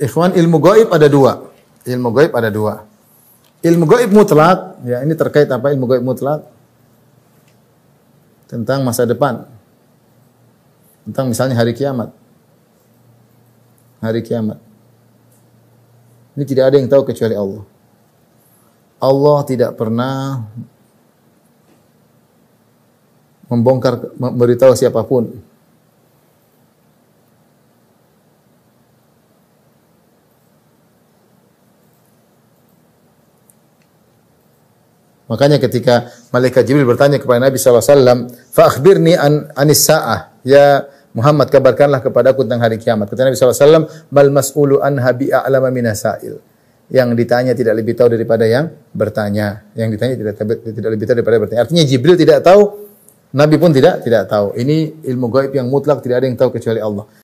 Ikhwan ilmu gaib ada dua. Ilmu gaib ada dua. Ilmu gaib mutlak, ya ini terkait apa ilmu gaib mutlak? Tentang masa depan. Tentang misalnya hari kiamat. Hari kiamat. Ini tidak ada yang tahu kecuali Allah. Allah tidak pernah membongkar memberitahu siapapun Makanya ketika malaikat Jibril bertanya kepada Nabi SAW, "Fa'akhbirni an anis sa'ah." Ya Muhammad, kabarkanlah kepadaku tentang hari kiamat. Ketika Nabi SAW, "Mal mas'ulu anha bi'a'lama minasail." Yang ditanya tidak lebih tahu daripada yang bertanya. Yang ditanya tidak tidak lebih tahu daripada bertanya. Artinya Jibril tidak tahu, Nabi pun tidak tidak tahu. Ini ilmu gaib yang mutlak tidak ada yang tahu kecuali Allah.